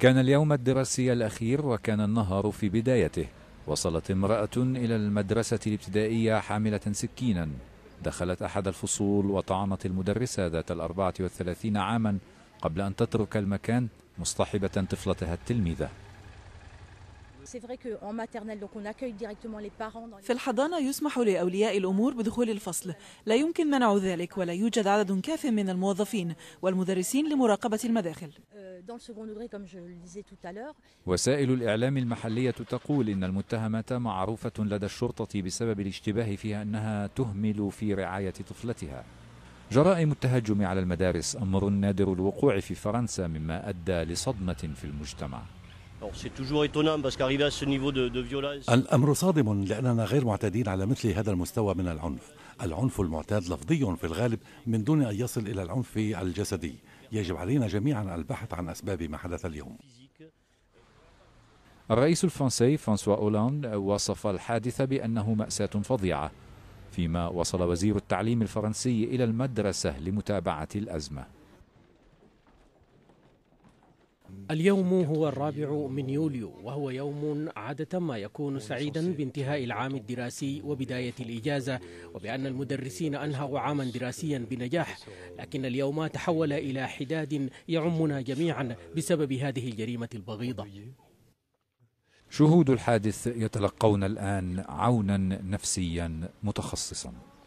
كان اليوم الدراسي الأخير وكان النهار في بدايته وصلت امرأة إلى المدرسة الابتدائية حاملة سكينا دخلت أحد الفصول وطعنت المدرسة ذات الأربعة والثلاثين عاما قبل أن تترك المكان مصطحبة طفلتها التلميذة في الحضانة يسمح لأولياء الأمور بدخول الفصل لا يمكن منع ذلك ولا يوجد عدد كاف من الموظفين والمدرسين لمراقبة المداخل euh, وسائل الإعلام المحلية تقول إن المتهمة معروفة لدى الشرطة بسبب الاشتباه فيها أنها تهمل في رعاية طفلتها جرائم التهجم على المدارس أمر نادر الوقوع في فرنسا مما أدى لصدمة في المجتمع الأمر صادم لأننا غير معتادين على مثل هذا المستوى من العنف العنف المعتاد لفظي في الغالب من دون أن يصل إلى العنف الجسدي يجب علينا جميعا البحث عن أسباب ما حدث اليوم الرئيس الفرنسي فرانسوا أولاند وصف الحادث بأنه مأساة فظيعة فيما وصل وزير التعليم الفرنسي إلى المدرسة لمتابعة الأزمة اليوم هو الرابع من يوليو وهو يوم عادة ما يكون سعيدا بانتهاء العام الدراسي وبداية الإجازة وبأن المدرسين أنهوا عاما دراسيا بنجاح لكن اليوم تحول إلى حداد يعمنا جميعا بسبب هذه الجريمة البغيضة شهود الحادث يتلقون الآن عونا نفسيا متخصصا